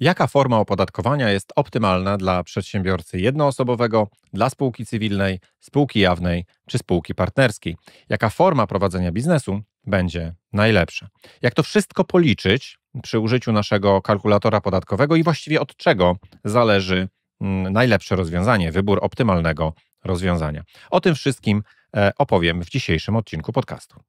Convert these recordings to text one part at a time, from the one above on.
Jaka forma opodatkowania jest optymalna dla przedsiębiorcy jednoosobowego, dla spółki cywilnej, spółki jawnej czy spółki partnerskiej? Jaka forma prowadzenia biznesu będzie najlepsza? Jak to wszystko policzyć przy użyciu naszego kalkulatora podatkowego i właściwie od czego zależy mm, najlepsze rozwiązanie, wybór optymalnego rozwiązania? O tym wszystkim e, opowiem w dzisiejszym odcinku podcastu.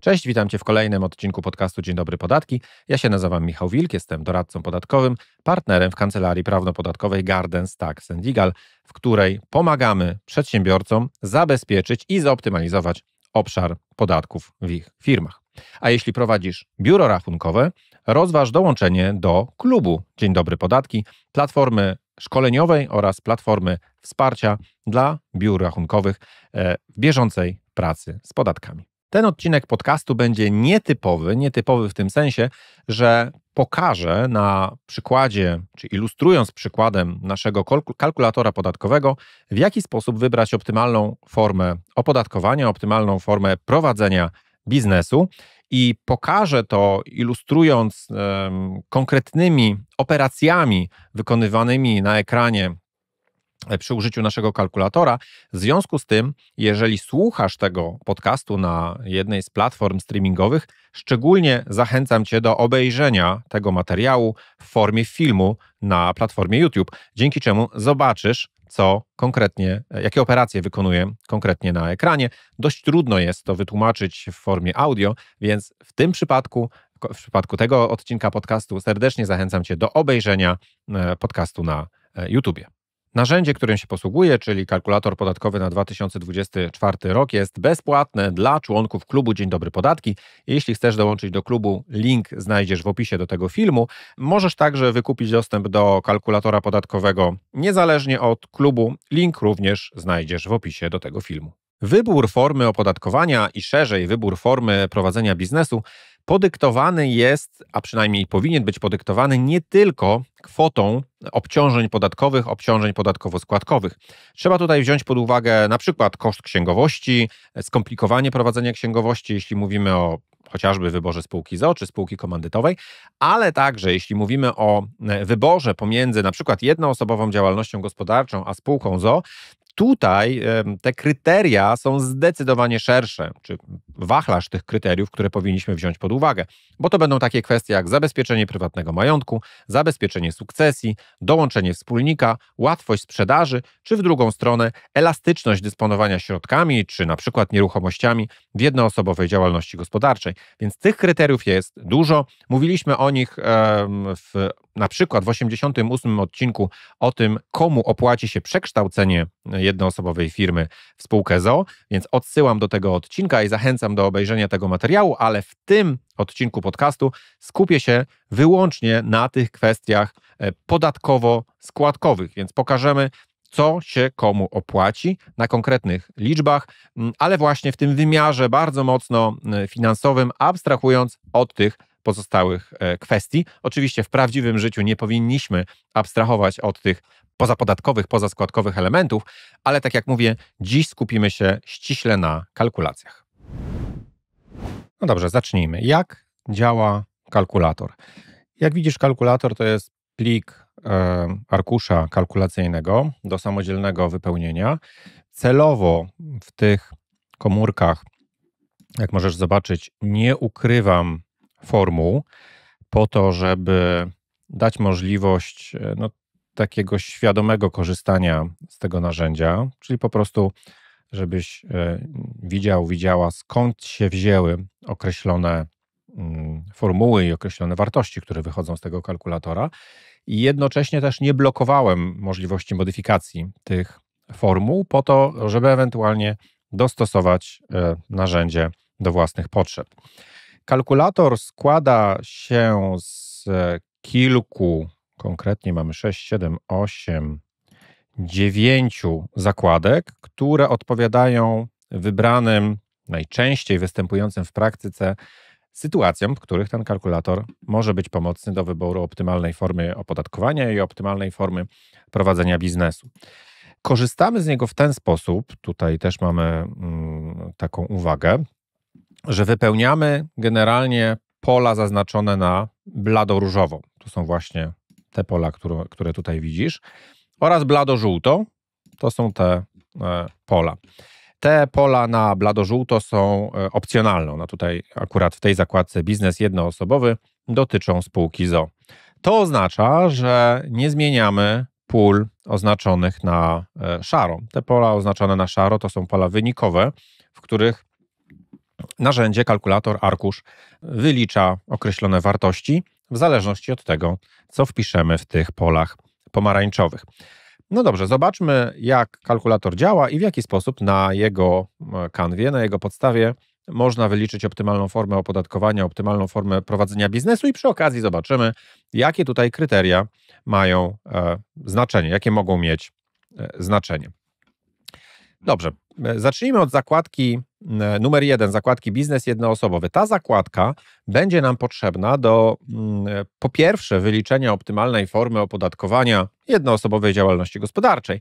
Cześć, witam Cię w kolejnym odcinku podcastu Dzień Dobry Podatki. Ja się nazywam Michał Wilk, jestem doradcą podatkowym, partnerem w kancelarii prawno-podatkowej Gardens Tax Legal, w której pomagamy przedsiębiorcom zabezpieczyć i zoptymalizować obszar podatków w ich firmach. A jeśli prowadzisz biuro rachunkowe, rozważ dołączenie do klubu Dzień Dobry Podatki, platformy szkoleniowej oraz platformy wsparcia dla biur rachunkowych e, w bieżącej pracy z podatkami. Ten odcinek podcastu będzie nietypowy, nietypowy w tym sensie, że pokażę na przykładzie, czy ilustrując przykładem naszego kalkulatora podatkowego, w jaki sposób wybrać optymalną formę opodatkowania, optymalną formę prowadzenia biznesu i pokażę to ilustrując konkretnymi operacjami wykonywanymi na ekranie E, przy użyciu naszego kalkulatora. W związku z tym, jeżeli słuchasz tego podcastu na jednej z platform streamingowych, szczególnie zachęcam Cię do obejrzenia tego materiału w formie filmu na platformie YouTube, dzięki czemu zobaczysz, co konkretnie, e, jakie operacje wykonuję konkretnie na ekranie. Dość trudno jest to wytłumaczyć w formie audio, więc w tym przypadku w przypadku tego odcinka podcastu serdecznie zachęcam Cię do obejrzenia e, podcastu na YouTubie. Narzędzie, którym się posługuje, czyli kalkulator podatkowy na 2024 rok, jest bezpłatne dla członków klubu Dzień Dobry Podatki. Jeśli chcesz dołączyć do klubu, link znajdziesz w opisie do tego filmu. Możesz także wykupić dostęp do kalkulatora podatkowego niezależnie od klubu. Link również znajdziesz w opisie do tego filmu. Wybór formy opodatkowania i szerzej wybór formy prowadzenia biznesu podyktowany jest, a przynajmniej powinien być podyktowany nie tylko kwotą obciążeń podatkowych, obciążeń podatkowo-składkowych. Trzeba tutaj wziąć pod uwagę na przykład koszt księgowości, skomplikowanie prowadzenia księgowości, jeśli mówimy o chociażby wyborze spółki ZO czy spółki komandytowej, ale także jeśli mówimy o e, wyborze pomiędzy na przykład jednoosobową działalnością gospodarczą a spółką ZO, tutaj te kryteria są zdecydowanie szersze, czy wachlarz tych kryteriów, które powinniśmy wziąć pod uwagę, bo to będą takie kwestie jak zabezpieczenie prywatnego majątku, zabezpieczenie sukcesji, dołączenie wspólnika, łatwość sprzedaży, czy w drugą stronę elastyczność dysponowania środkami, czy na przykład nieruchomościami w jednoosobowej działalności gospodarczej. Więc tych kryteriów jest dużo. Mówiliśmy o nich w, na przykład w 88 odcinku o tym, komu opłaci się przekształcenie jednoosobowej firmy w spółkę ZO, więc odsyłam do tego odcinka i zachęcam zachęcam do obejrzenia tego materiału, ale w tym odcinku podcastu skupię się wyłącznie na tych kwestiach e, podatkowo-składkowych, więc pokażemy, co się komu opłaci na konkretnych liczbach, mm, ale właśnie w tym wymiarze bardzo mocno mm, finansowym, abstrahując od tych pozostałych e, kwestii. Oczywiście w prawdziwym życiu nie powinniśmy abstrahować od tych pozapodatkowych, pozaskładkowych elementów, ale tak jak mówię, dziś skupimy się ściśle na kalkulacjach. No dobrze, zacznijmy. Jak działa kalkulator? Jak widzisz, kalkulator to jest plik arkusza kalkulacyjnego do samodzielnego wypełnienia. Celowo w tych komórkach, jak możesz zobaczyć, nie ukrywam formuł po to, żeby dać możliwość e, no, takiego świadomego korzystania z tego narzędzia, czyli po prostu żebyś e, widział, widziała, skąd się wzięły określone mm, formuły i określone wartości, które wychodzą z tego kalkulatora. I jednocześnie też nie blokowałem możliwości modyfikacji tych formuł, po to, żeby ewentualnie dostosować e, narzędzie do własnych potrzeb. Kalkulator składa się z e, kilku, konkretnie mamy 6, 7, 8, dziewięciu zakładek, które odpowiadają wybranym, najczęściej występującym w praktyce sytuacjom, w których ten kalkulator może być pomocny do wyboru optymalnej formy opodatkowania i optymalnej formy prowadzenia biznesu. Korzystamy z niego w ten sposób, tutaj też mamy mm, taką uwagę, że wypełniamy generalnie pola zaznaczone na blado różową. To są właśnie te pola, które, które tutaj widzisz oraz blado-żółto. To są te e, pola. Te pola na blado-żółto są e, opcjonalne. One tutaj akurat w tej zakładce biznes jednoosobowy dotyczą spółki ZO. To oznacza, że nie zmieniamy pól oznaczonych na e, szaro. Te pola oznaczone na szaro to są pola wynikowe, w których narzędzie, kalkulator, arkusz wylicza określone wartości w zależności od tego, co wpiszemy w tych polach pomarańczowych. No dobrze, zobaczmy, jak kalkulator działa i w jaki sposób na jego e, kanwie, na jego podstawie można wyliczyć optymalną formę opodatkowania, optymalną formę prowadzenia biznesu i przy okazji zobaczymy, jakie tutaj kryteria mają e, znaczenie, jakie mogą mieć e, znaczenie. Dobrze, E, zacznijmy od zakładki e, numer jeden, zakładki biznes jednoosobowy. Ta zakładka będzie nam potrzebna do mm, e, po pierwsze wyliczenia optymalnej formy opodatkowania jednoosobowej działalności gospodarczej,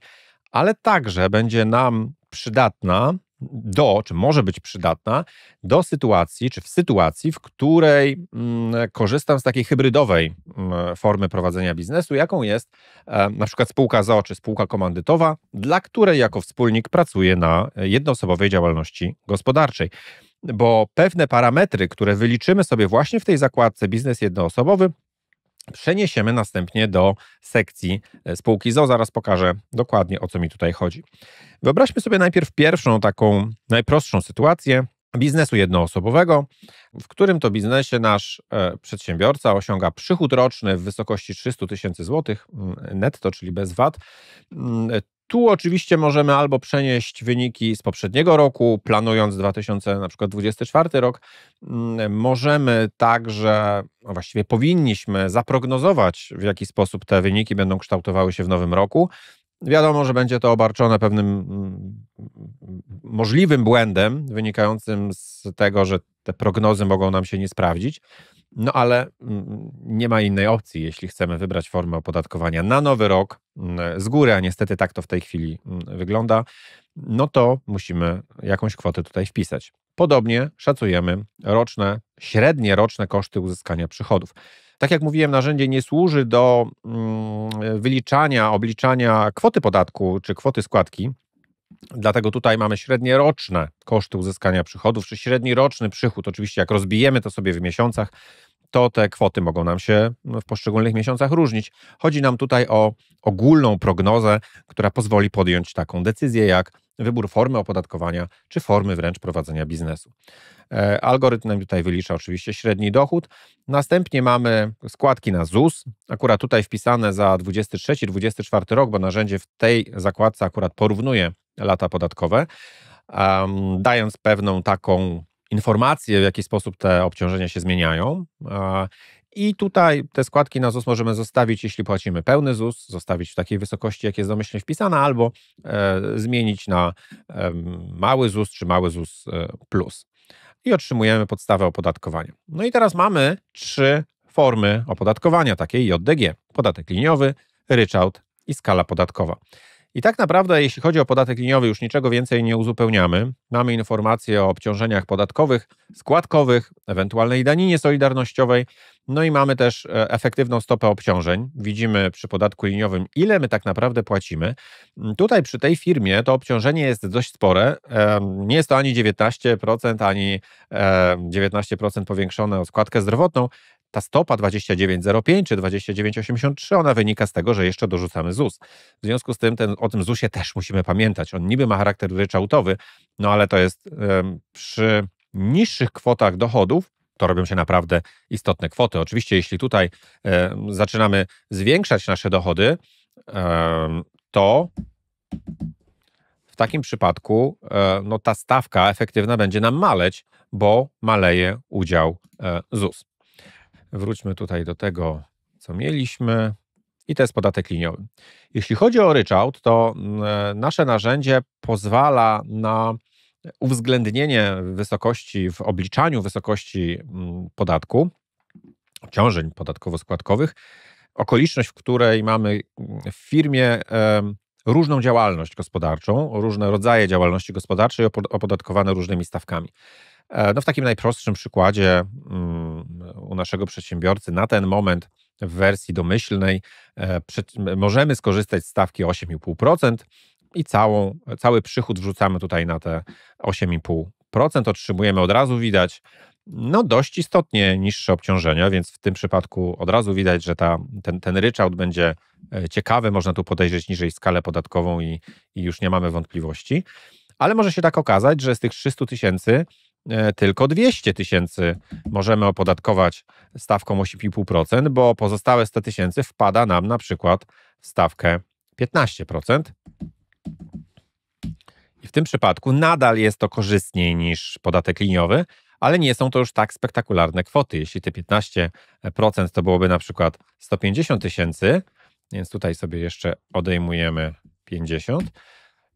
ale także będzie nam przydatna do, czy może być przydatna do sytuacji, czy w sytuacji, w której mm, korzystam z takiej hybrydowej mm, formy prowadzenia biznesu, jaką jest na przykład spółka ZO, czy spółka komandytowa, dla której jako wspólnik pracuję na jednoosobowej działalności gospodarczej. Bo pewne parametry, które wyliczymy sobie właśnie w tej zakładce biznes jednoosobowy, przeniesiemy następnie do sekcji e, spółki ZO. Zaraz pokażę dokładnie o co mi tutaj chodzi. Wyobraźmy sobie najpierw pierwszą taką najprostszą sytuację biznesu jednoosobowego, w którym to biznesie nasz e, przedsiębiorca osiąga przychód roczny w wysokości 300 tysięcy złotych mm, netto, czyli bez VAT. Mm, tu oczywiście możemy albo przenieść wyniki z poprzedniego roku, planując 2024 rok. Mm, możemy także, a no właściwie powinniśmy zaprognozować, w jaki sposób te wyniki będą kształtowały się w nowym roku. Wiadomo, że będzie to obarczone pewnym mm, możliwym błędem wynikającym z tego, że te prognozy mogą nam się nie sprawdzić. No ale mm, nie ma innej opcji, jeśli chcemy wybrać formę opodatkowania na nowy rok mm, z góry, a niestety tak to w tej chwili mm, wygląda, no to musimy jakąś kwotę tutaj wpisać. Podobnie szacujemy roczne, średnie roczne koszty uzyskania przychodów. Tak jak mówiłem, narzędzie nie służy do wyliczania, obliczania kwoty podatku czy kwoty składki, Dlatego tutaj mamy średnie roczne koszty uzyskania przychodów, czy średni roczny przychód. Oczywiście, jak rozbijemy to sobie w miesiącach, to te kwoty mogą nam się no, w poszczególnych miesiącach różnić. Chodzi nam tutaj o ogólną prognozę, która pozwoli podjąć taką decyzję jak wybór formy opodatkowania czy formy wręcz prowadzenia biznesu. E, algorytm nam tutaj wylicza oczywiście średni dochód. Następnie mamy składki na ZUS, akurat tutaj wpisane za 23-24 rok, bo narzędzie w tej zakładce akurat porównuje lata podatkowe, dając pewną taką informacje, w jaki sposób te obciążenia się zmieniają. I tutaj te składki na ZUS możemy zostawić, jeśli płacimy pełny ZUS, zostawić w takiej wysokości, jak jest domyślnie wpisana, albo e, zmienić na mały ZUS czy mały ZUS e, plus. I otrzymujemy podstawę opodatkowania. No i teraz mamy trzy formy opodatkowania, takiej JDG: podatek liniowy, ryczałt i skala podatkowa. I tak naprawdę, jeśli chodzi o podatek liniowy, już niczego więcej nie uzupełniamy. Mamy informacje o obciążeniach podatkowych, składkowych, ewentualnej daninie solidarnościowej, no i mamy też e, efektywną stopę obciążeń. Widzimy przy podatku liniowym, ile my tak naprawdę płacimy. Mm, tutaj przy tej firmie to obciążenie jest dość spore. Nie jest to ani 19%, ani 19% e, powiększone o składkę zdrowotną, ta stopa 29,05 czy 29,83, ona wynika z tego, że jeszcze dorzucamy ZUS. W związku z tym ten, o tym ZUSie też musimy pamiętać. On niby ma charakter ryczałtowy, no ale to jest przy niższych kwotach dochodów to robią się naprawdę istotne kwoty. Oczywiście, jeśli tutaj zaczynamy zwiększać nasze dochody, to w takim przypadku e, no, ta stawka efektywna będzie nam maleć, bo maleje udział e, ZUS. Wróćmy tutaj do tego, co mieliśmy. I to jest podatek liniowy. Jeśli chodzi o ryczałt, to mm, e, nasze narzędzie pozwala na uwzględnienie wysokości w obliczaniu wysokości mm, podatku, obciążeń podatkowo-składkowych, okoliczność, w której mamy mm, w firmie różną działalność gospodarczą, różne rodzaje działalności gospodarczej opodatkowane różnymi stawkami. E, no w takim najprostszym przykładzie u naszego przedsiębiorcy na ten moment w wersji domyślnej e, możemy skorzystać z stawki 8,5% i całą, cały przychód wrzucamy tutaj na te 8,5%. Otrzymujemy od razu widać no dość istotnie niższe obciążenia, więc w tym przypadku od razu widać, że ta, ten, ten ryczałt będzie e, ciekawy, można tu podejrzeć niżej skalę podatkową i, i już nie mamy wątpliwości. Ale może się tak okazać, że z tych 300 tysięcy E, tylko 200 tysięcy możemy opodatkować stawką 8,5%, bo pozostałe 100 tysięcy wpada nam na przykład w stawkę 15%. I w tym przypadku nadal jest to korzystniej niż podatek liniowy, ale nie są to już tak spektakularne kwoty. Jeśli te 15% to byłoby na przykład 150 tysięcy, więc tutaj sobie jeszcze odejmujemy 50,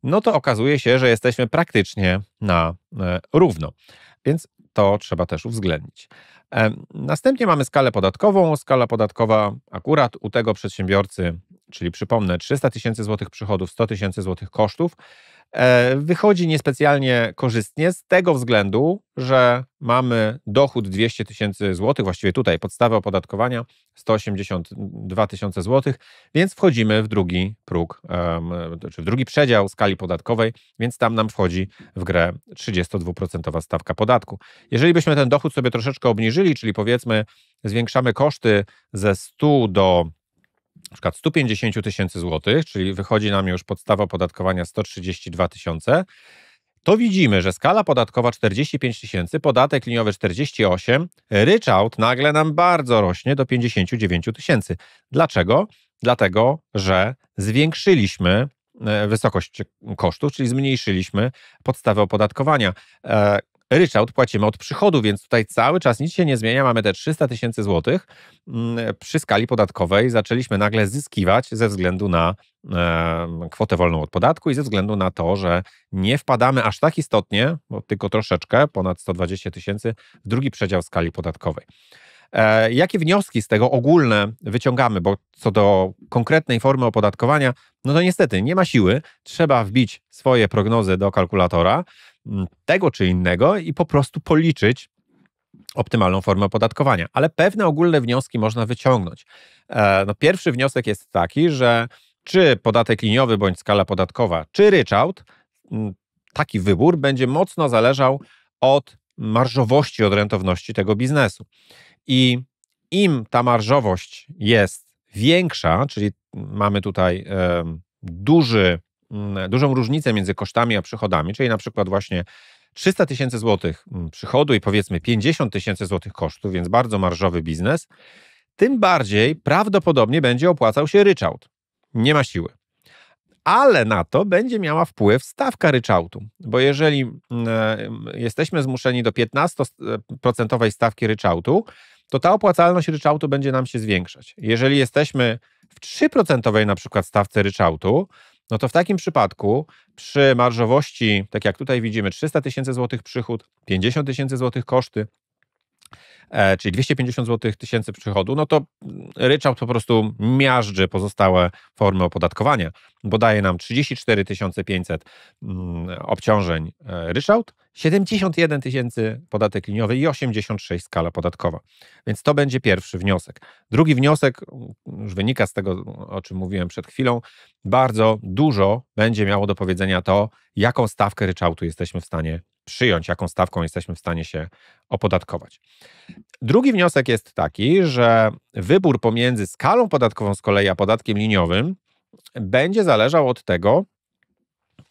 no to okazuje się, że jesteśmy praktycznie na e, równo. Więc to trzeba też uwzględnić. E, następnie mamy skalę podatkową. Skala podatkowa akurat u tego przedsiębiorcy czyli przypomnę, 300 tysięcy złotych przychodów, 100 tysięcy złotych kosztów, e, wychodzi niespecjalnie korzystnie z tego względu, że mamy dochód 200 tysięcy złotych, właściwie tutaj podstawę opodatkowania 182 tysiące złotych, więc wchodzimy w drugi próg, czy w drugi przedział skali podatkowej, więc tam nam wchodzi w grę 32% stawka podatku. Jeżeli byśmy ten dochód sobie troszeczkę obniżyli, czyli powiedzmy zwiększamy koszty ze 100 do na przykład 150 tysięcy złotych, czyli wychodzi nam już podstawa opodatkowania 132 tysiące, to widzimy, że skala podatkowa 45 tysięcy, podatek liniowy 48, ryczałt nagle nam bardzo rośnie do 59 tysięcy. Dlaczego? Dlatego, że zwiększyliśmy e, wysokość kosztów, czyli zmniejszyliśmy podstawę opodatkowania. E, ryczałt płacimy od przychodu, więc tutaj cały czas nic się nie zmienia. Mamy te 300 tysięcy złotych. Mm, przy skali podatkowej zaczęliśmy nagle zyskiwać ze względu na e, kwotę wolną od podatku i ze względu na to, że nie wpadamy aż tak istotnie, bo tylko troszeczkę, ponad 120 tysięcy, w drugi przedział skali podatkowej. E, jakie wnioski z tego ogólne wyciągamy? Bo co do konkretnej formy opodatkowania, no to niestety nie ma siły. Trzeba wbić swoje prognozy do kalkulatora Mm, tego czy innego i po prostu policzyć optymalną formę opodatkowania. Ale pewne ogólne wnioski można wyciągnąć. E, no, pierwszy wniosek jest taki, że czy podatek liniowy bądź skala podatkowa, czy ryczałt, mm, taki wybór będzie mocno zależał od marżowości, od rentowności tego biznesu. I im ta marżowość jest większa, czyli mamy tutaj duży Mm, dużą różnicę między kosztami a przychodami, czyli na przykład właśnie 300 tysięcy złotych mm, przychodu i powiedzmy 50 tysięcy złotych kosztów, więc bardzo marżowy biznes, tym bardziej prawdopodobnie będzie opłacał się ryczałt. Nie ma siły. Ale na to będzie miała wpływ stawka ryczałtu, bo jeżeli mm, e, jesteśmy zmuszeni do 15% stawki ryczałtu, to ta opłacalność ryczałtu będzie nam się zwiększać. Jeżeli jesteśmy w 3% na przykład stawce ryczałtu, no to w takim przypadku przy marżowości, tak jak tutaj widzimy, 300 tysięcy złotych przychód, 50 tysięcy złotych koszty, E, czyli 250 zł tysięcy przychodu, no to ryczałt po prostu miażdży pozostałe formy opodatkowania, bo daje nam 34 500 mm, obciążeń e, ryczałt, 71 tysięcy podatek liniowy i 86 skala podatkowa. Więc to będzie pierwszy wniosek. Drugi wniosek mm, już wynika z tego, o czym mówiłem przed chwilą. Bardzo dużo będzie miało do powiedzenia to, jaką stawkę ryczałtu jesteśmy w stanie przyjąć, jaką stawką jesteśmy w stanie się opodatkować. Drugi wniosek jest taki, że wybór pomiędzy skalą podatkową z kolei a podatkiem liniowym będzie zależał od tego,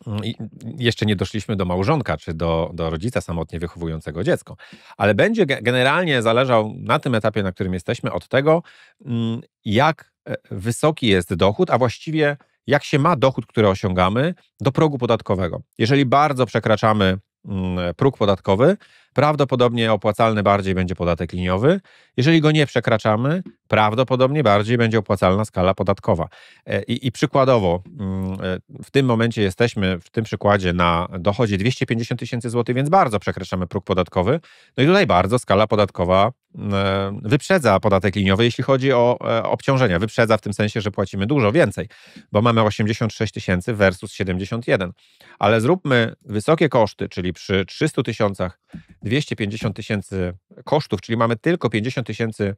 mm, i jeszcze nie doszliśmy do małżonka czy do, do rodzica samotnie wychowującego dziecko, ale będzie generalnie zależał na tym etapie, na którym jesteśmy, od tego, mm, jak e, wysoki jest dochód, a właściwie jak się ma dochód, który osiągamy, do progu podatkowego. Jeżeli bardzo przekraczamy Mm, próg podatkowy, prawdopodobnie opłacalny bardziej będzie podatek liniowy. Jeżeli go nie przekraczamy, prawdopodobnie bardziej będzie opłacalna skala podatkowa. E, I, i przykładowo, mm, e, w tym momencie jesteśmy, w tym przykładzie na dochodzie 250 tysięcy złotych, więc bardzo przekraczamy próg podatkowy. No i tutaj bardzo skala podatkowa E, wyprzedza podatek liniowy, jeśli chodzi o e, obciążenia. Wyprzedza w tym sensie, że płacimy dużo więcej, bo mamy 86 tysięcy versus 71. Ale zróbmy wysokie koszty, czyli przy 300 tysiącach 250 tysięcy kosztów, czyli mamy tylko 50 tysięcy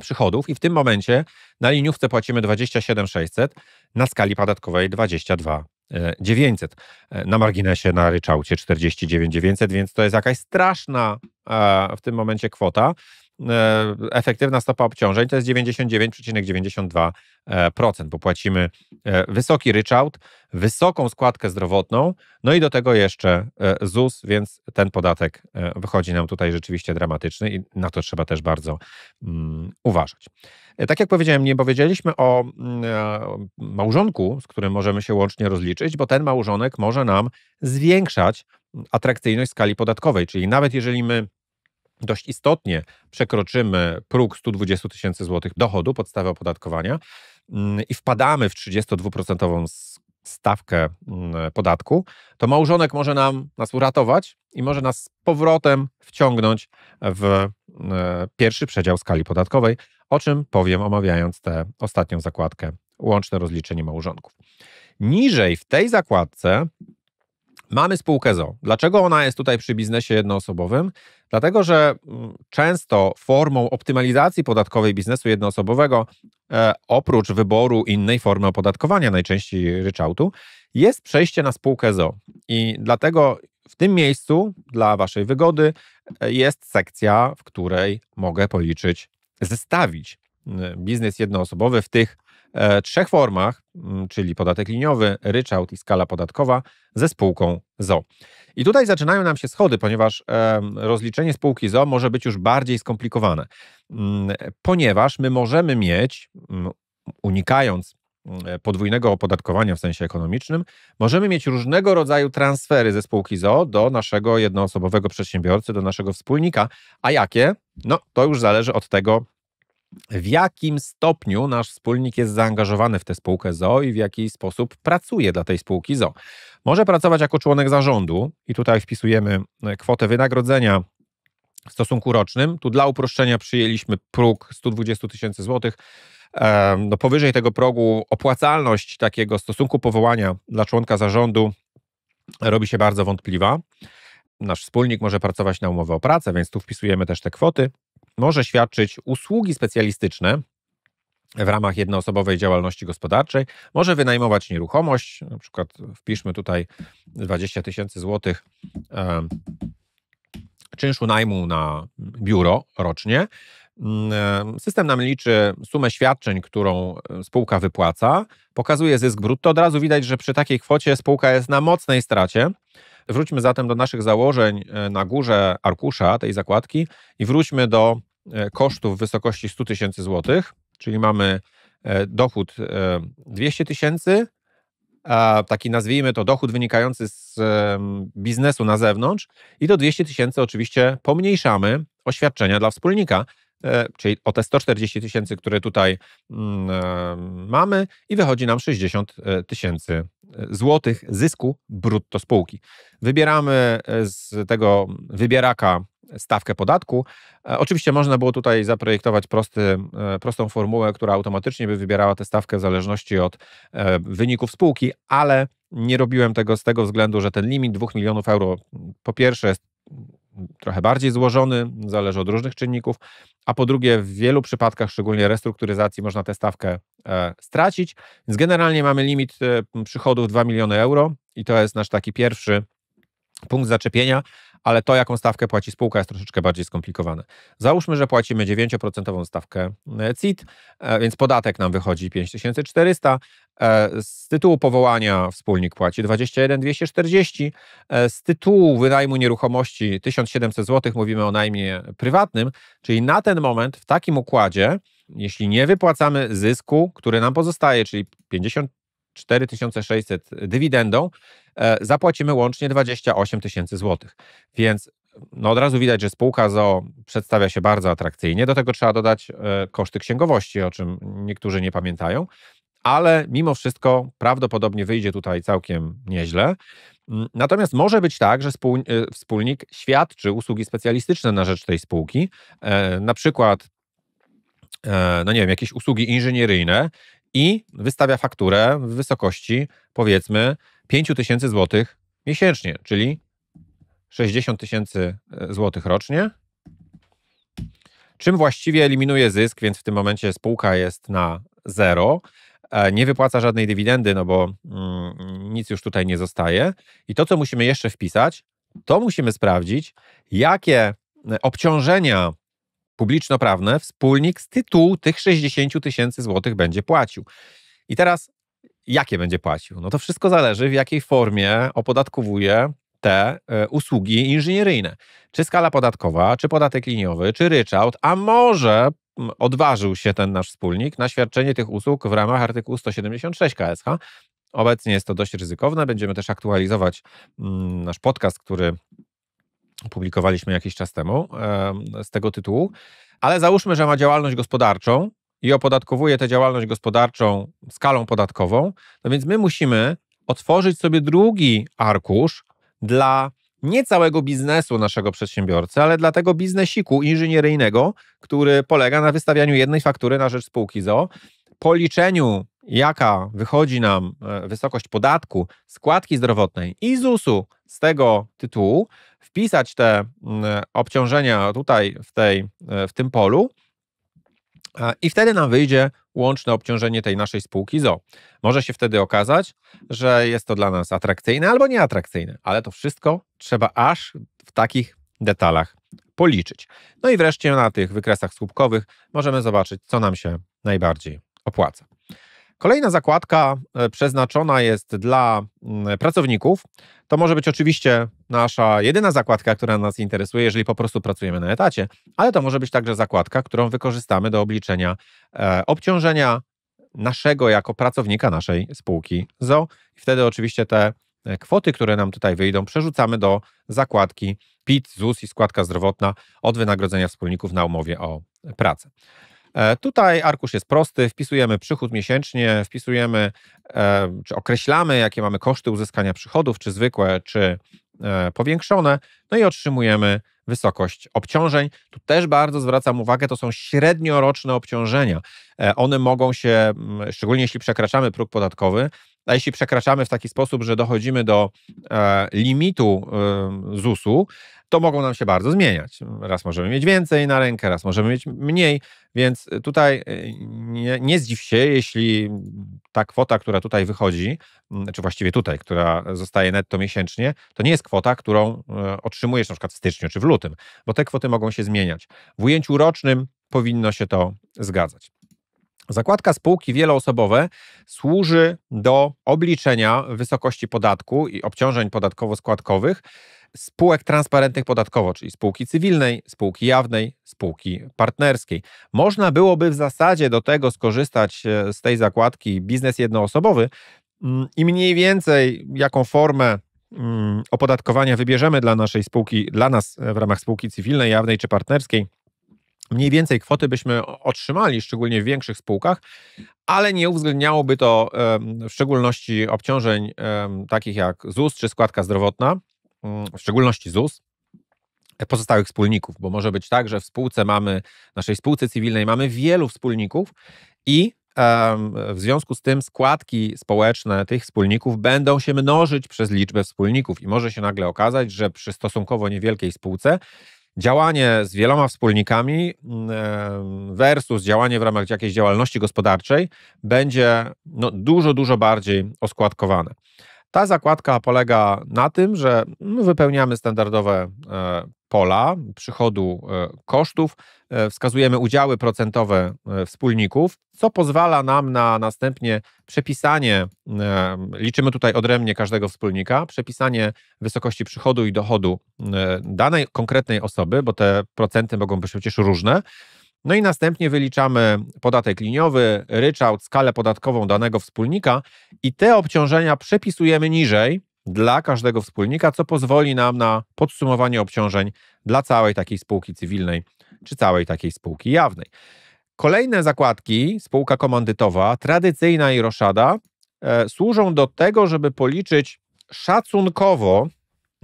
przychodów i w tym momencie na liniówce płacimy 27 600, na skali podatkowej 22 900. E, na marginesie na ryczałcie 49 900, więc to jest jakaś straszna e, w tym momencie kwota. E, efektywna stopa obciążeń to jest 99,92%, e, bo płacimy e, wysoki ryczałt, wysoką składkę zdrowotną, no i do tego jeszcze ZUS, więc ten podatek wychodzi nam tutaj rzeczywiście dramatyczny i na to trzeba też bardzo mm, uważać. Tak jak powiedziałem, nie powiedzieliśmy o mm, małżonku, z którym możemy się łącznie rozliczyć, bo ten małżonek może nam zwiększać mm, atrakcyjność skali podatkowej, czyli nawet jeżeli my dość istotnie przekroczymy próg 120 tysięcy złotych dochodu, podstawy opodatkowania mm, i wpadamy w 32% stawkę mm, podatku, to małżonek może nam nas uratować i może nas z powrotem wciągnąć w mm, pierwszy przedział skali podatkowej, o czym powiem omawiając tę ostatnią zakładkę łączne rozliczenie małżonków. Niżej w tej zakładce Mamy spółkę ZO. Dlaczego ona jest tutaj przy biznesie jednoosobowym? Dlatego, że mm, często formą optymalizacji podatkowej biznesu jednoosobowego, e, oprócz wyboru innej formy opodatkowania, najczęściej ryczałtu, jest przejście na spółkę ZO. I dlatego w tym miejscu, dla Waszej wygody, e, jest sekcja, w której mogę policzyć, zestawić mm, biznes jednoosobowy w tych E, trzech formach, mm, czyli podatek liniowy, ryczałt i skala podatkowa, ze spółką ZO. I tutaj zaczynają nam się schody, ponieważ e, rozliczenie spółki ZO może być już bardziej skomplikowane, mm, ponieważ my możemy mieć, mm, unikając e, podwójnego opodatkowania w sensie ekonomicznym, możemy mieć różnego rodzaju transfery ze spółki ZO do naszego jednoosobowego przedsiębiorcy, do naszego wspólnika. A jakie? No, to już zależy od tego, w jakim stopniu nasz wspólnik jest zaangażowany w tę spółkę ZO i w jaki sposób pracuje dla tej spółki ZO. Może pracować jako członek zarządu i tutaj wpisujemy e, kwotę wynagrodzenia w stosunku rocznym. Tu dla uproszczenia przyjęliśmy próg 120 tysięcy złotych. E, no, powyżej tego progu opłacalność takiego stosunku powołania dla członka zarządu robi się bardzo wątpliwa. Nasz wspólnik może pracować na umowę o pracę, więc tu wpisujemy też te kwoty może świadczyć usługi specjalistyczne, w ramach jednoosobowej działalności gospodarczej, może wynajmować nieruchomość, na przykład wpiszmy tutaj 20 tysięcy złotych czynszu najmu na biuro rocznie. Mm, system nam liczy sumę świadczeń, którą spółka wypłaca, pokazuje zysk brutto. Od razu widać, że przy takiej kwocie spółka jest na mocnej stracie. Wróćmy zatem do naszych założeń e, na górze arkusza tej zakładki i wróćmy do e, kosztów w wysokości 100 tysięcy złotych, czyli mamy e, dochód 200 tysięcy, taki nazwijmy to dochód wynikający z biznesu na zewnątrz i do 200 tysięcy oczywiście pomniejszamy oświadczenia dla wspólnika, czyli o te 140 tysięcy, które tutaj mm, mamy i wychodzi nam 60 tysięcy złotych zysku brutto spółki. Wybieramy e, z tego wybieraka stawkę podatku. E, oczywiście można było tutaj zaprojektować prosty, e, prostą formułę, która automatycznie by wybierała tę stawkę w zależności od wyników spółki, ale nie robiłem tego z tego względu, że ten limit 2 milionów euro po pierwsze jest trochę bardziej złożony, zależy od różnych czynników, a po drugie w wielu przypadkach, szczególnie restrukturyzacji, można tę stawkę e, stracić. Więc generalnie mamy limit e, przychodów 2 miliony euro i to jest nasz taki pierwszy punkt zaczepienia, ale to, jaką stawkę płaci spółka, jest troszeczkę bardziej skomplikowane. Załóżmy, że płacimy 9% stawkę e, CIT, e, więc podatek nam wychodzi 5400. E, z tytułu powołania wspólnik płaci 21240. z tytułu wynajmu nieruchomości 1700 zł, mówimy o najmie prywatnym, czyli na ten moment w takim układzie, jeśli nie wypłacamy zysku, który nam pozostaje, czyli 50 4600 dywidendą, e, zapłacimy łącznie 28 tysięcy złotych. Więc no od razu widać, że spółka ZO przedstawia się bardzo atrakcyjnie. Do tego trzeba dodać e, koszty księgowości, o czym niektórzy nie pamiętają, ale mimo wszystko prawdopodobnie wyjdzie tutaj całkiem nieźle. Mm, natomiast może być tak, że e, wspólnik świadczy usługi specjalistyczne na rzecz tej spółki, na przykład no nie wiem, jakieś usługi inżynieryjne, i wystawia fakturę w wysokości powiedzmy 5000 tysięcy złotych miesięcznie, czyli 60 tysięcy e, złotych rocznie, czym właściwie eliminuje zysk, więc w tym momencie spółka jest na zero, e, nie wypłaca żadnej dywidendy, no bo mm, nic już tutaj nie zostaje. I to, co musimy jeszcze wpisać, to musimy sprawdzić, jakie e, obciążenia publiczno-prawne wspólnik z tytułu tych 60 tysięcy złotych będzie płacił. I teraz jakie będzie płacił? No to wszystko zależy, w jakiej formie opodatkowuje te e, usługi inżynieryjne. Czy skala podatkowa, czy podatek liniowy, czy ryczałt, a może odważył się ten nasz wspólnik na świadczenie tych usług w ramach artykułu 176 KSH. Obecnie jest to dość ryzykowne. Będziemy też aktualizować mm, nasz podcast, który publikowaliśmy jakiś czas temu z tego tytułu. Ale załóżmy, że ma działalność gospodarczą i opodatkowuje tę działalność gospodarczą skalą podatkową, no więc my musimy otworzyć sobie drugi arkusz dla nie całego biznesu naszego przedsiębiorcy, ale dla tego biznesiku inżynieryjnego, który polega na wystawianiu jednej faktury na rzecz spółki ZO, policzeniu jaka wychodzi nam e, wysokość podatku, składki zdrowotnej i ZUS-u z tego tytułu, wpisać te mm, obciążenia tutaj w, tej, e, w tym polu i wtedy nam wyjdzie łączne obciążenie tej naszej spółki ZO. Może się wtedy okazać, że jest to dla nas atrakcyjne albo nieatrakcyjne, ale to wszystko trzeba aż w takich detalach policzyć. No i wreszcie na tych wykresach słupkowych możemy zobaczyć, co nam się najbardziej opłaca. Kolejna zakładka e, przeznaczona jest dla mm, pracowników. To może być oczywiście nasza jedyna zakładka, która nas interesuje, jeżeli po prostu pracujemy na etacie, ale to może być także zakładka, którą wykorzystamy do obliczenia e, obciążenia naszego jako pracownika naszej spółki ZO. I wtedy oczywiście te e, kwoty, które nam tutaj wyjdą, przerzucamy do zakładki PIT, ZUS i składka zdrowotna od wynagrodzenia wspólników na umowie o pracę. E, tutaj arkusz jest prosty, wpisujemy przychód miesięcznie, wpisujemy e, czy określamy, jakie mamy koszty uzyskania przychodów, czy zwykłe, czy e, powiększone, no i otrzymujemy wysokość obciążeń. Tu też bardzo zwracam uwagę, to są średnioroczne obciążenia. One mogą się, mm, szczególnie jeśli przekraczamy próg podatkowy, a jeśli przekraczamy w taki sposób, że dochodzimy do limitu ZUS-u, to mogą nam się bardzo zmieniać. Raz możemy mieć więcej na rękę, raz możemy mieć mniej, więc tutaj e, nie, nie zdziw się, jeśli ta kwota, która tutaj wychodzi, mm, czy właściwie tutaj, która zostaje netto miesięcznie, to nie jest kwota, którą e, otrzymujesz na przykład w styczniu czy w lutym, bo te kwoty mogą się zmieniać. W ujęciu rocznym powinno się to zgadzać. Zakładka spółki wieloosobowe służy do obliczenia wysokości podatku i obciążeń podatkowo-składkowych spółek transparentnych podatkowo, czyli spółki cywilnej, spółki jawnej, spółki partnerskiej. Można byłoby w zasadzie do tego skorzystać e, z tej zakładki biznes jednoosobowy mm, i mniej więcej jaką formę mm, opodatkowania wybierzemy dla naszej spółki, dla nas e, w ramach spółki cywilnej, jawnej czy partnerskiej. Mniej więcej kwoty byśmy otrzymali, szczególnie w większych spółkach, ale nie uwzględniałoby to w szczególności obciążeń takich jak ZUS czy składka zdrowotna, Mm, w szczególności ZUS, e, pozostałych wspólników, bo może być tak, że w spółce mamy, naszej spółce cywilnej mamy wielu wspólników i w związku z tym składki społeczne tych wspólników będą się mnożyć przez liczbę wspólników i może się nagle okazać, że przy stosunkowo niewielkiej spółce działanie z wieloma wspólnikami mm, versus działanie w ramach jakiejś działalności gospodarczej będzie no, dużo, dużo bardziej oskładkowane. Ta zakładka polega na tym, że wypełniamy standardowe e, pola przychodu e, kosztów, e, wskazujemy udziały procentowe wspólników, co pozwala nam na następnie przepisanie, liczymy tutaj odrębnie każdego wspólnika, przepisanie wysokości przychodu i dochodu danej konkretnej osoby, bo te procenty mogą być przecież różne, no i następnie wyliczamy podatek liniowy, ryczałt, skalę podatkową danego wspólnika i te obciążenia przepisujemy niżej dla każdego wspólnika, co pozwoli nam na podsumowanie obciążeń dla całej takiej spółki cywilnej czy całej takiej spółki jawnej. Kolejne zakładki, spółka komandytowa, tradycyjna i roszada, e, służą do tego, żeby policzyć szacunkowo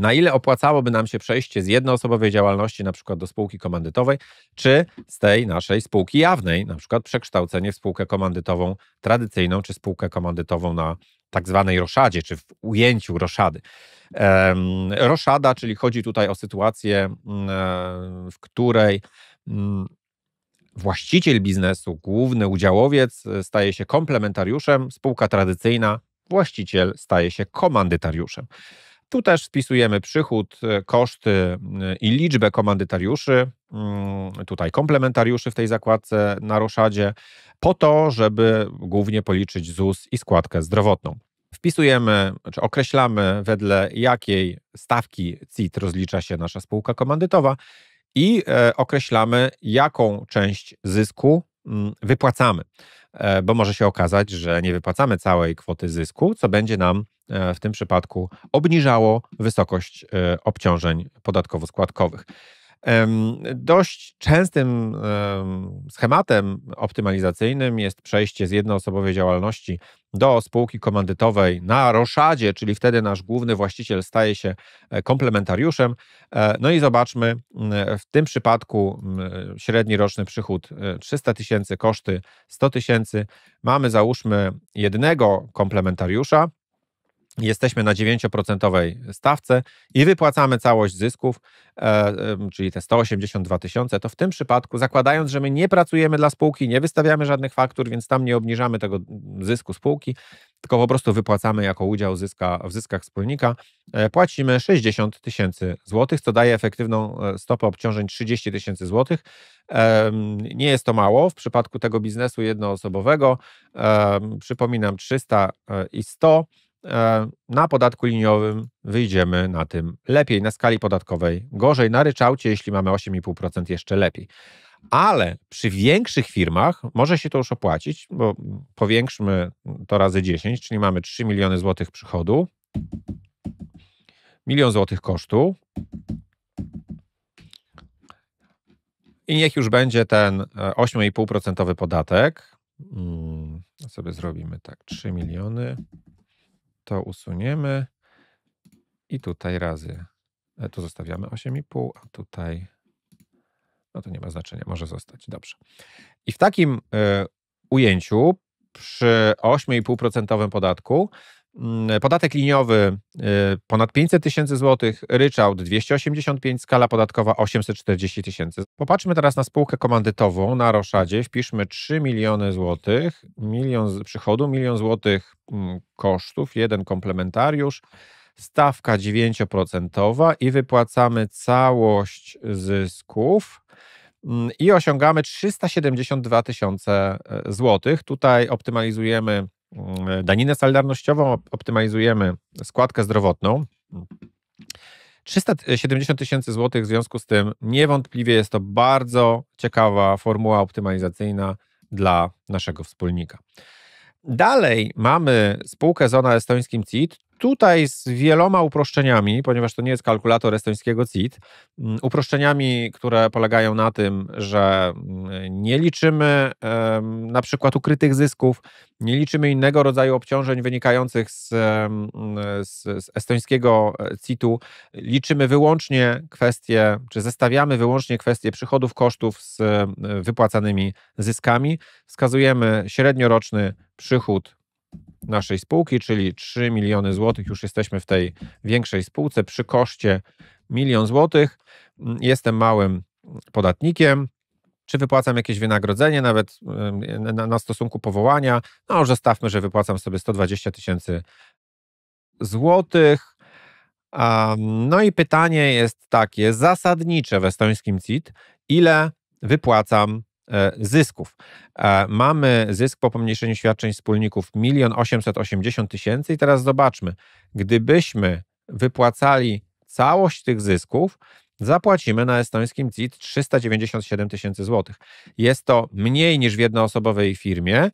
na ile opłacałoby nam się przejście z jednoosobowej działalności na przykład do spółki komandytowej, czy z tej naszej spółki jawnej, na przykład przekształcenie w spółkę komandytową tradycyjną, czy spółkę komandytową na tak zwanej roszadzie, czy w ujęciu roszady. Roszada, czyli chodzi tutaj o sytuację, mm, e, w której mm, właściciel biznesu, główny udziałowiec e, staje się komplementariuszem, spółka tradycyjna, właściciel staje się komandytariuszem. Tu też wpisujemy przychód, e, koszty e, i liczbę komandytariuszy, mm, tutaj komplementariuszy w tej zakładce na Roszadzie, po to, żeby głównie policzyć ZUS i składkę zdrowotną. Wpisujemy, czy określamy wedle jakiej stawki CIT rozlicza się nasza spółka komandytowa i e, określamy, jaką część zysku mm, wypłacamy. E, bo może się okazać, że nie wypłacamy całej kwoty zysku, co będzie nam e, w tym przypadku obniżało wysokość e, obciążeń podatkowo-składkowych. Dość częstym schematem optymalizacyjnym jest przejście z jednoosobowej działalności do spółki komandytowej na Roszadzie, czyli wtedy nasz główny właściciel staje się e, komplementariuszem. E, no i zobaczmy, w tym przypadku średni roczny przychód 300 e, tysięcy, koszty 100 tysięcy. Mamy załóżmy jednego komplementariusza, Jesteśmy na 9% stawce i wypłacamy całość zysków, e, czyli te 182 tysiące, to w tym przypadku, zakładając, że my nie pracujemy dla spółki, nie wystawiamy żadnych faktur, więc tam nie obniżamy tego zysku spółki, tylko po prostu wypłacamy jako udział zyska, w zyskach wspólnika, e, płacimy 60 tysięcy złotych, co daje efektywną e, stopę obciążeń 30 tysięcy złotych. Nie jest to mało w przypadku tego biznesu jednoosobowego. Przypominam 300 i 100 E, na podatku liniowym wyjdziemy na tym lepiej, na skali podatkowej gorzej, na ryczałcie, jeśli mamy 8,5% jeszcze lepiej. Ale przy większych firmach może się to już opłacić, bo powiększmy to razy 10, czyli mamy 3 miliony złotych przychodu, milion złotych kosztu. I niech już będzie ten 8,5% e, podatek. Hmm, sobie zrobimy tak, 3 miliony to usuniemy i tutaj razy e, tu zostawiamy 8,5, a tutaj no to nie ma znaczenia, może zostać. Dobrze. I w takim y, ujęciu przy 8,5% podatku Mm, podatek liniowy y, ponad 500 tysięcy złotych, ryczałt 285, skala podatkowa 840 tysięcy. Popatrzmy teraz na spółkę komandytową na Roszadzie, wpiszmy 3 miliony złotych, milion przychodu, milion złotych mm, kosztów, jeden komplementariusz, stawka 9% i wypłacamy całość zysków mm, i osiągamy 372 tysiące e, złotych. Tutaj optymalizujemy Mm, daninę solidarnościową, optymalizujemy składkę zdrowotną. 370 tysięcy złotych w związku z tym niewątpliwie jest to bardzo ciekawa formuła optymalizacyjna dla naszego wspólnika. Dalej mamy spółkę Zona estońskim CIT, tutaj z wieloma uproszczeniami, ponieważ to nie jest kalkulator estońskiego CIT, mm, uproszczeniami, które polegają na tym, że mm, nie liczymy na przykład ukrytych zysków, nie liczymy innego rodzaju obciążeń wynikających z, z, z estońskiego e, CIT-u, liczymy wyłącznie kwestie, czy zestawiamy wyłącznie kwestie przychodów, kosztów z e, wypłacanymi zyskami, wskazujemy średnioroczny przychód naszej spółki, czyli 3 miliony złotych. Już jesteśmy w tej większej spółce przy koszcie milion złotych. Jestem małym podatnikiem. Czy wypłacam jakieś wynagrodzenie, nawet e, na, na stosunku powołania? No, że stawmy, że wypłacam sobie 120 tysięcy złotych. No i pytanie jest takie zasadnicze w estońskim CIT: ile wypłacam E, zysków. E, mamy zysk po pomniejszeniu świadczeń wspólników 1 880 tysięcy i teraz zobaczmy, gdybyśmy wypłacali całość tych zysków, zapłacimy na estońskim CIT 397 tysięcy złotych. Jest to mniej niż w jednoosobowej firmie,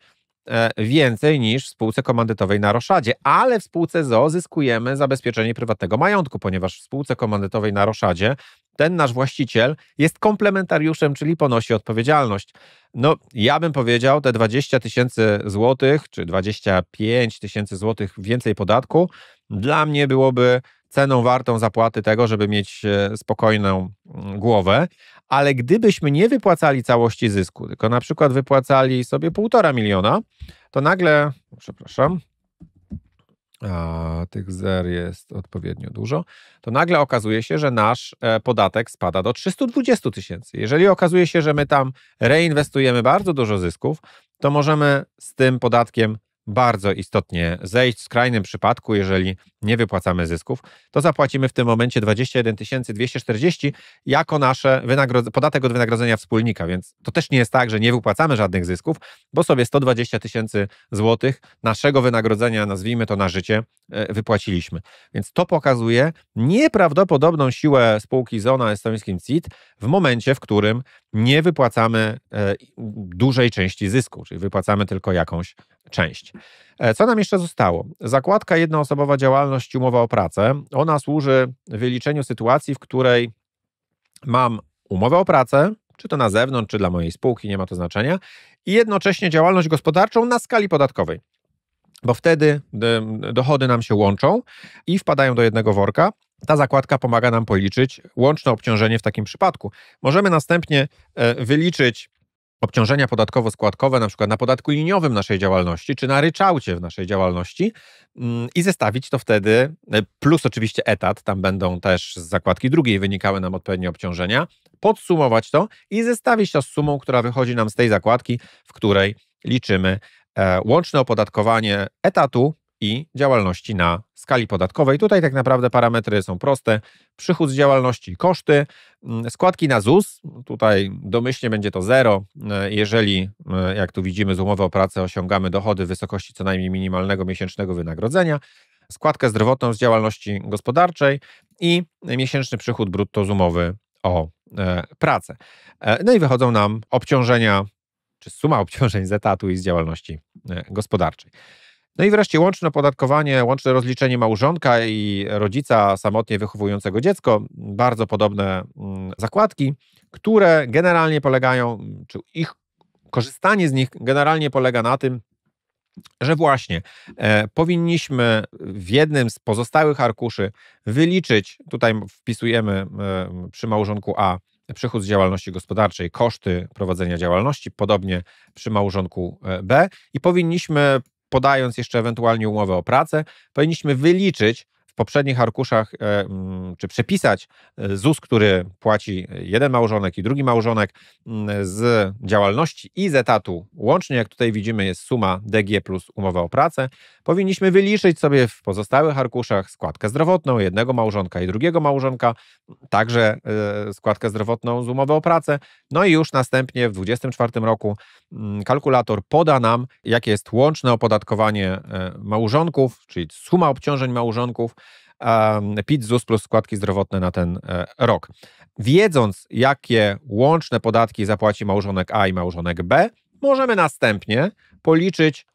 E, więcej niż w spółce komandytowej na Roszadzie, ale w spółce ZO zyskujemy zabezpieczenie prywatnego majątku, ponieważ w spółce komandytowej na Roszadzie ten nasz właściciel jest komplementariuszem, czyli ponosi odpowiedzialność. No, ja bym powiedział, te 20 tysięcy złotych, czy 25 tysięcy złotych więcej podatku, dla mnie byłoby ceną wartą zapłaty tego, żeby mieć e, spokojną mm, głowę ale gdybyśmy nie wypłacali całości zysku, tylko na przykład wypłacali sobie półtora miliona, to nagle, przepraszam, a, tych zer jest odpowiednio dużo, to nagle okazuje się, że nasz e, podatek spada do 320 tysięcy. Jeżeli okazuje się, że my tam reinwestujemy bardzo dużo zysków, to możemy z tym podatkiem bardzo istotnie zejść. W skrajnym przypadku, jeżeli nie wypłacamy zysków, to zapłacimy w tym momencie 21 240 jako nasze podatek od wynagrodzenia wspólnika, więc to też nie jest tak, że nie wypłacamy żadnych zysków, bo sobie 120 tysięcy złotych naszego wynagrodzenia, nazwijmy to na życie, e, wypłaciliśmy. Więc to pokazuje nieprawdopodobną siłę spółki z ona estońskim CIT w momencie, w którym nie wypłacamy e, dużej części zysku, czyli wypłacamy tylko jakąś część. E, co nam jeszcze zostało? Zakładka jednoosobowa działalność działalności umowa o pracę. Ona służy wyliczeniu sytuacji, w której mam umowę o pracę, czy to na zewnątrz, czy dla mojej spółki, nie ma to znaczenia, i jednocześnie działalność gospodarczą na skali podatkowej. Bo wtedy y, dochody nam się łączą i wpadają do jednego worka. Ta zakładka pomaga nam policzyć łączne obciążenie w takim przypadku. Możemy następnie e, wyliczyć obciążenia podatkowo-składkowe, na przykład na podatku liniowym naszej działalności, czy na ryczałcie w naszej działalności mm, i zestawić to wtedy, e, plus oczywiście etat, tam będą też z zakładki drugiej wynikały nam odpowiednie obciążenia, podsumować to i zestawić to z sumą, która wychodzi nam z tej zakładki, w której liczymy e, łączne opodatkowanie etatu i działalności na skali podatkowej. Tutaj tak naprawdę parametry są proste. Przychód z działalności, koszty, mm, składki na ZUS. Tutaj domyślnie będzie to zero, e, jeżeli, e, jak tu widzimy z umowy o pracę, osiągamy dochody w wysokości co najmniej minimalnego miesięcznego wynagrodzenia składkę zdrowotną z działalności gospodarczej i miesięczny przychód brutto z umowy o e, pracę. E, no i wychodzą nam obciążenia, czy suma obciążeń z etatu i z działalności e, gospodarczej. No i wreszcie łączne opodatkowanie, łączne rozliczenie małżonka i rodzica samotnie wychowującego dziecko, bardzo podobne mm, zakładki, które generalnie polegają, czy ich korzystanie z nich generalnie polega na tym, że właśnie e, powinniśmy w jednym z pozostałych arkuszy wyliczyć, tutaj wpisujemy e, przy małżonku A przychód z działalności gospodarczej, koszty prowadzenia działalności, podobnie przy małżonku e, B i powinniśmy podając jeszcze ewentualnie umowę o pracę, powinniśmy wyliczyć w poprzednich arkuszach, e, mm, czy przepisać e, ZUS, który płaci e, jeden małżonek i drugi małżonek mm, z działalności i z etatu. Łącznie, jak tutaj widzimy, jest suma DG plus umowa o pracę. Powinniśmy wyliczyć sobie w pozostałych arkuszach składkę zdrowotną jednego małżonka i drugiego małżonka, także składkę zdrowotną z umowy o pracę. No i już następnie w 24 roku Mm, kalkulator poda nam, jakie jest łączne opodatkowanie e, małżonków, czyli suma obciążeń małżonków, PIT, ZUS plus składki zdrowotne na ten e, rok. Wiedząc, jakie łączne podatki zapłaci małżonek A i małżonek B, możemy następnie policzyć,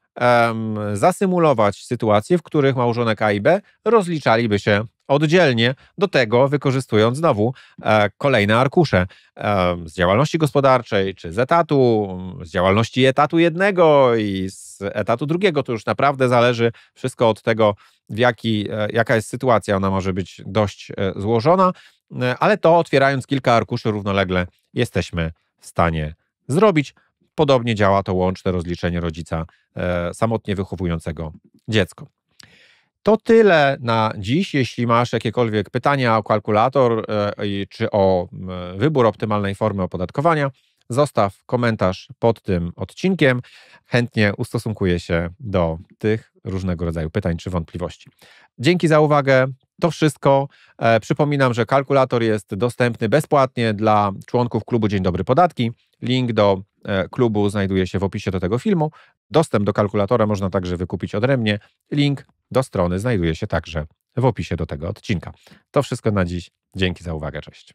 zasymulować sytuacje, w których małżonek A i B rozliczaliby się oddzielnie do tego wykorzystując znowu e, kolejne arkusze e, z działalności gospodarczej, czy z etatu, z działalności etatu jednego i z etatu drugiego. To już naprawdę zależy wszystko od tego, w jaki, e, jaka jest sytuacja. Ona może być dość e, złożona, e, ale to otwierając kilka arkuszy równolegle jesteśmy w stanie zrobić. Podobnie działa to łączne rozliczenie rodzica e, samotnie wychowującego dziecko. To tyle na dziś. Jeśli masz jakiekolwiek pytania o kalkulator e, czy o wybór optymalnej formy opodatkowania, zostaw komentarz pod tym odcinkiem. Chętnie ustosunkuję się do tych różnego rodzaju pytań czy wątpliwości. Dzięki za uwagę. To wszystko. E, przypominam, że kalkulator jest dostępny bezpłatnie dla członków klubu Dzień Dobry Podatki. Link do E, klubu znajduje się w opisie do tego filmu. Dostęp do kalkulatora można także wykupić odrębnie. Link do strony znajduje się także w opisie do tego odcinka. To wszystko na dziś. Dzięki za uwagę. Cześć.